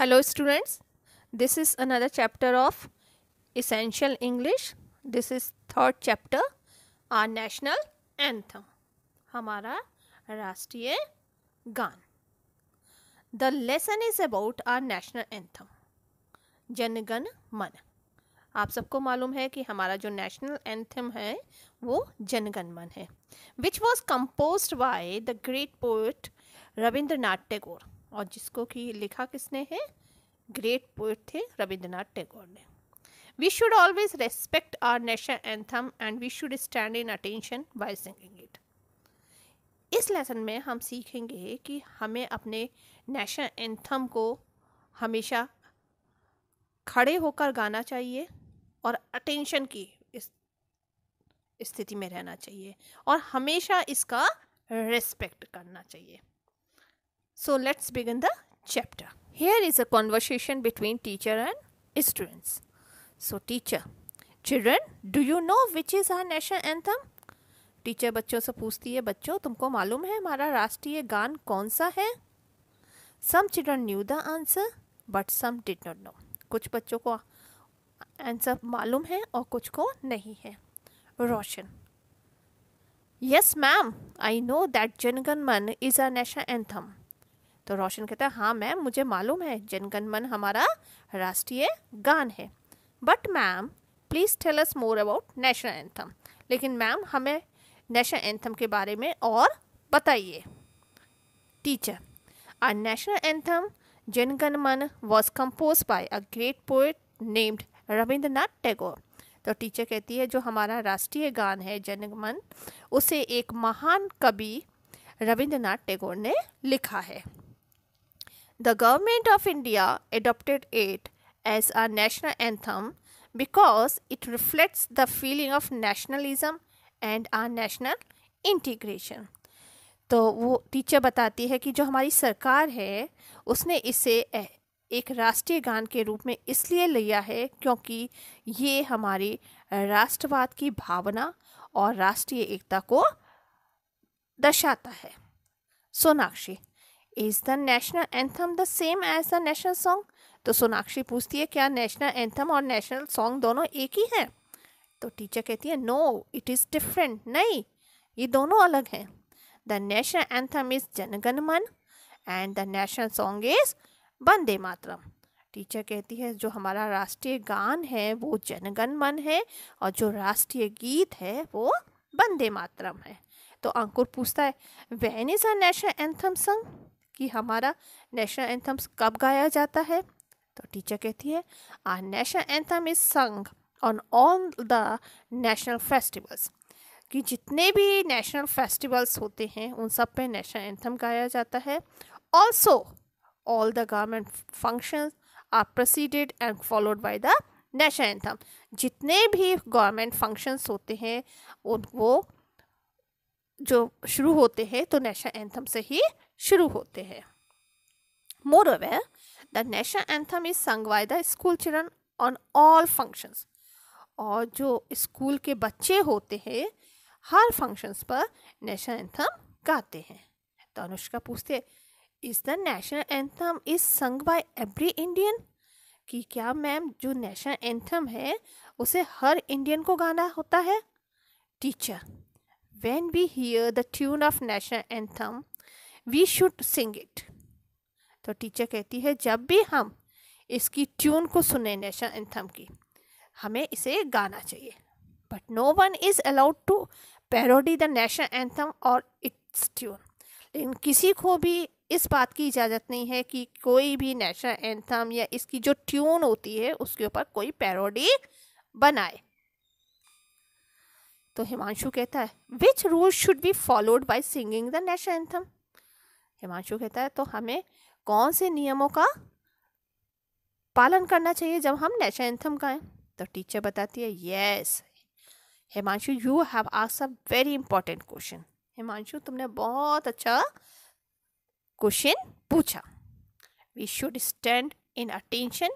Hello students this is another chapter of essential English this is third chapter our national anthem हमारा राष्ट्रीय गान the lesson is about our national anthem Jana Gana Mana आप सबको मालूम है कि हमारा जो नेशनल एंथम है वो जनगण मन है which was compose by the great poet Rabindranath Tagore और जिसको कि लिखा किसने है ग्रेट पोइट थे रविंद्रनाथ टैगोर ने we should always respect our national anthem and we should stand in attention by singing it इस लेसन में हम सीखेंगे कि हमें अपने नेशनल एंथम को हमेशा खड़े होकर गाना चाहिए और अटेंशन की इस स्थिति में रहना चाहिए और हमेशा इसका रेस्पेक्ट करना चाहिए So let's begin the chapter. Here is a conversation between teacher and students. So teacher, children, do you know which is our national anthem? Teacher बच्चों से पूछती है बच्चों तुमको मालूम है हमारा राष्ट्रीय गान कौन सा है some children knew the answer but some did not know कुछ बच्चों को आंसर मालूम है और कुछ को नहीं है Roshan yes ma'am I know that Jana Gana Mana is a national anthem तो रोशन कहता है हाँ मैम मुझे मालूम है जनगण मन हमारा राष्ट्रीय गान है but ma'am please tell us more about national anthem लेकिन मैम हमें नेशनल एंथम के बारे में और बताइए teacher a national anthem Jana Gana Mana was compose by a great poet named Rabindranath Tagore तो टीचर कहती है जो हमारा राष्ट्रीय गान है जनगमन उसे एक महान कवि रविंद्रनाथ टैगोर ने लिखा है The government of India adopted it as a national anthem because it reflects the feeling of nationalism and our national integration. तो वो टीचर बताती है कि जो हमारी सरकार है उसने इसे एक राष्ट्रीय गान के रूप में इसलिए लिया है क्योंकि ये हमारी राष्ट्रवाद की भावना और राष्ट्रीय एकता को दर्शाता है Sonakshi is the national anthem the same as the national song तो सोनाक्षी पूछती है क्या नेशनल एंथम और नेशनल सॉन्ग दोनों एक ही हैं तो टीचर कहती है नो इट इज़ डिफरेंट नहीं ये दोनों अलग हैं the national anthem is Jana Gana Mana and the national song is Vande Mataram teacher कहती है जो हमारा राष्ट्रीय गान है वो जनगण मन है और जो राष्ट्रीय गीत है वो वंदे मातरम है तो अंकुर पूछता है when is a national anthem sung कि हमारा नेशनल एंथम्स कब गाया जाता है तो टीचर कहती है a national anthem is sung on all the national festivals कि जितने भी नेशनल फेस्टिवल्स होते हैं उन सब पे नेशनल एंथम गाया जाता है also all the government function are proceeded and followed by the national anthem जितने भी गवर्नमेंट फंक्शंस होते हैं उनको जो शुरू होते हैं तो नेशनल एंथम से ही शुरू होते हैं more the the national anthem is by the school children on all functions. और जो स्कूल के बच्चे होते हैं हर फंक्शंस पर नेशनल एंथम गाते हैं तो अनुष्का पूछते हैं is the national anthem is sung by every Indian कि क्या मैम जो नेशनल एंथम है उसे हर इंडियन को गाना होता है teacher when we hear the tune of national anthem we should sing it तो टीचर कहती है जब भी हम इसकी ट्यून को सुने नेशनल एंथम की हमें इसे गाना चाहिए but no one is allowed to parody the national anthem और इट्स ट्यून लेकिन किसी को भी इस बात की इजाज़त नहीं है कि कोई भी नेशनल एंथम या इसकी जो ट्यून होती है उसके ऊपर कोई पैरोडी बनाए तो हिमांशु कहता है which rule should be followed by singing the national anthem Himanshu कहता है तो हमें कौन से नियमों का पालन करना चाहिए जब हम नेशनल एंथम गाएं तो टीचर बताती है यस हिमांशु यू हैव आस a very important question Himanshu तुमने बहुत अच्छा क्वेश्चन पूछा we should stand in attention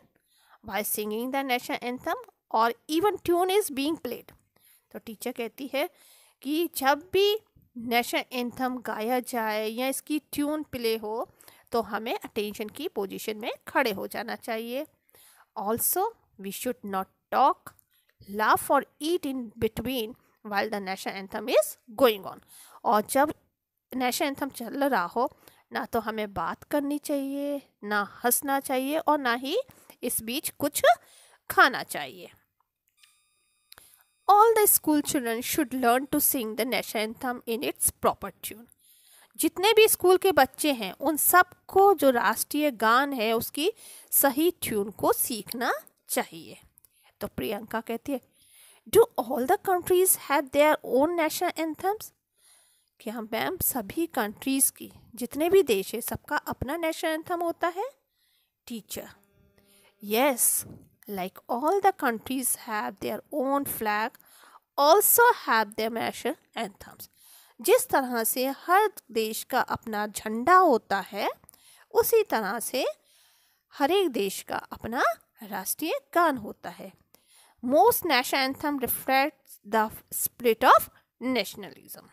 by singing the national anthem और even tune is being played तो टीचर कहती है कि जब भी नेशनल एंथम गाया जाए या इसकी ट्यून प्ले हो तो हमें अटेंशन की पोजीशन में खड़े हो जाना चाहिए also we should not talk laugh और eat in between while the national anthem is going on और जब नेशनल एंथम चल रहा हो ना तो हमें बात करनी चाहिए ना हंसना चाहिए और ना ही इस बीच कुछ खाना चाहिए all the school children should learn to sing the national anthem in its proper tune जितने भी स्कूल के बच्चे हैं उन सबको जो राष्ट्रीय गान है उसकी सही ट्यून को सीखना चाहिए तो प्रियंका कहती है do all the countries have their own national anthems क्या मैम सभी कंट्रीज की जितने भी देश है सबका अपना नेशनल एंथम होता है teacher yes yes, like all the countries have their own flag also have their national anthems जिस तरह से हर देश का अपना झंडा होता है उसी तरह से हर एक देश का अपना राष्ट्रीय गान होता है most national anthem reflect the spirit of nationalism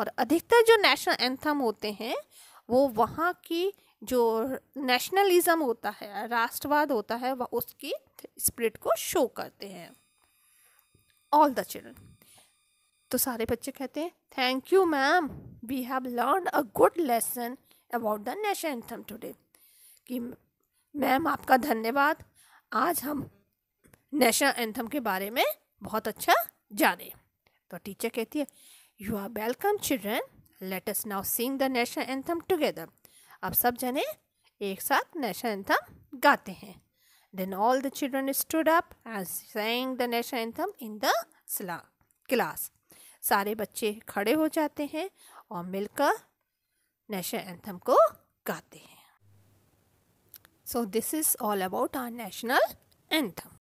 और अधिकतर जो नेशनल एंथम होते हैं वो वहाँ की जो नेशनलिज्म होता है राष्ट्रवाद होता है वह उसकी स्प्रिट को शो करते हैं ऑल द चिल्ड्रन तो सारे बच्चे कहते हैं thank you ma'am we have learn a good lesson about the national anthem today कि मैम आपका धन्यवाद आज हम नेशनल एंथम के बारे में बहुत अच्छा जाने तो टीचर कहती है you are welcome children let us now sing the national anthem together अब सब जने एक साथ नेशनल एंथम गाते हैं then all the children stood up and sang the national anthem in the class सारे बच्चे खड़े हो जाते हैं और मिलकर नेशनल एंथम को गाते हैं so this is all about our national anthem